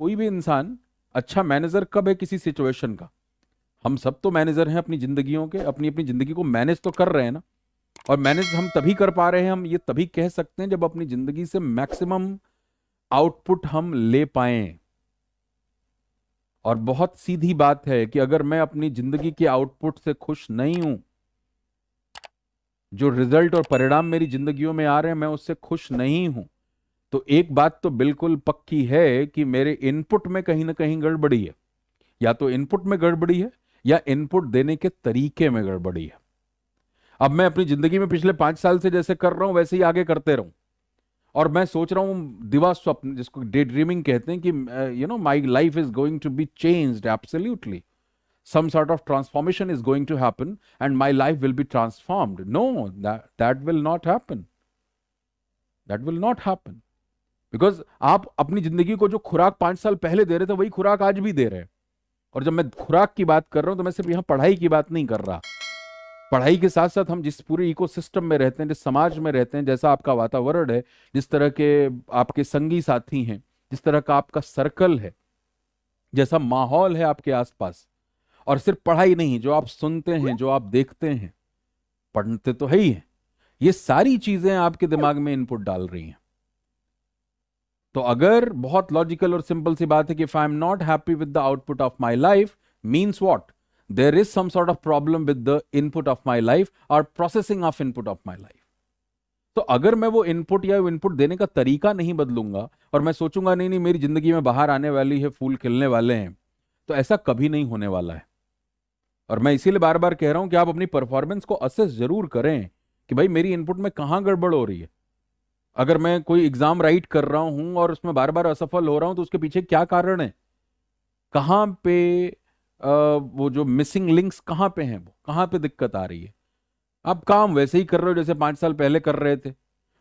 कोई भी इंसान अच्छा मैनेजर कब है किसी सिचुएशन का हम सब तो मैनेजर हैं अपनी जिंदगियों के अपनी अपनी जिंदगी को मैनेज तो कर रहे हैं ना और मैनेज हम तभी कर पा रहे हैं हम ये तभी कह सकते हैं जब अपनी जिंदगी से मैक्सिमम आउटपुट हम ले पाए और बहुत सीधी बात है कि अगर मैं अपनी जिंदगी के आउटपुट से खुश नहीं हूं जो रिजल्ट और परिणाम मेरी जिंदगियों में आ रहे हैं मैं उससे खुश नहीं हूं तो एक बात तो बिल्कुल पक्की है कि मेरे इनपुट में कहीं ना कहीं गड़बड़ी है या तो इनपुट में गड़बड़ी है या इनपुट देने के तरीके में गड़बड़ी है अब मैं अपनी जिंदगी में पिछले पांच साल से जैसे कर रहा हूं वैसे ही आगे करते रहूं और मैं सोच रहा हूं दिवा स्वप्न जिसको डे ड्रीमिंग कहते हैं कि you know my life is going to be change absolutely some sort of transformation is going to happen and my life will be transformed no that will not happen that will not happen because आप अपनी जिंदगी को जो खुराक पांच साल पहले दे रहे थे वही खुराक आज भी दे रहे हैं और जब मैं खुराक की बात कर रहा हूं तो मैं सिर्फ यहां पढ़ाई की बात नहीं कर रहा पढ़ाई के साथ साथ हम जिस पूरे इकोसिस्टम में रहते हैं जिस समाज में रहते हैं जैसा आपका वातावरण है जिस तरह के आपके संगी साथी हैं जिस तरह का आपका सर्कल है जैसा माहौल है आपके आसपास और सिर्फ पढ़ाई नहीं जो आप सुनते हैं जो आप देखते हैं पढ़ते तो है ही है ये सारी चीजें आपके दिमाग में इनपुट डाल रही हैं तो अगर बहुत लॉजिकल और सिंपल सी बात है कि if I am not happy with the output of my life means what there is some sort of problem with the input of my life और processing of input of my life तो अगर मैं वो input या input देने का तरीका नहीं बदलूंगा और मैं सोचूंगा नहीं नहीं मेरी जिंदगी में बाहर आने वाली है फूल खिलने वाले हैं तो ऐसा कभी नहीं होने वाला है और मैं इसीलिए बार बार कह रहा हूं कि आप अपनी परफॉर्मेंस को असेस जरूर करें कि भाई मेरी इनपुट में कहां गड़बड़ हो रही है अगर मैं कोई एग्जाम राइट कर रहा हूं और उसमें बार बार असफल हो रहा हूं तो उसके पीछे क्या कारण है कहाँ पे आ, वो जो मिसिंग लिंक्स कहाँ पे हैं वो कहाँ पे दिक्कत आ रही है आप काम वैसे ही कर रहे हो जैसे पाँच साल पहले कर रहे थे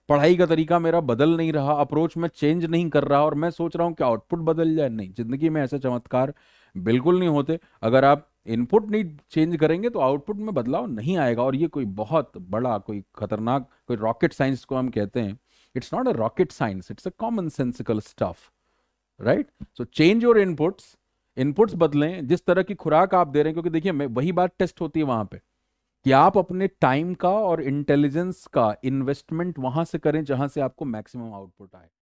पढ़ाई का तरीका मेरा बदल नहीं रहा अप्रोच में चेंज नहीं कर रहा और मैं सोच रहा हूँ कि आउटपुट बदल जाए नहीं जिंदगी में ऐसे चमत्कार बिल्कुल नहीं होते अगर आप इनपुट नहीं चेंज करेंगे तो आउटपुट में बदलाव नहीं आएगा और ये कोई बहुत बड़ा कोई खतरनाक कोई रॉकेट साइंस को हम कहते हैं It's not a rocket science. It's a commonsensical stuff, right? So change your inputs. Inputs बदलें जिस तरह की खुराक आप दे रहे हैं क्योंकि देखिए वही बात टेस्ट होती है वहां पे कि आप अपने टाइम का और इंटेलिजेंस का इन्वेस्टमेंट वहां से करें जहां से आपको मैक्सिमम आउटपुट आए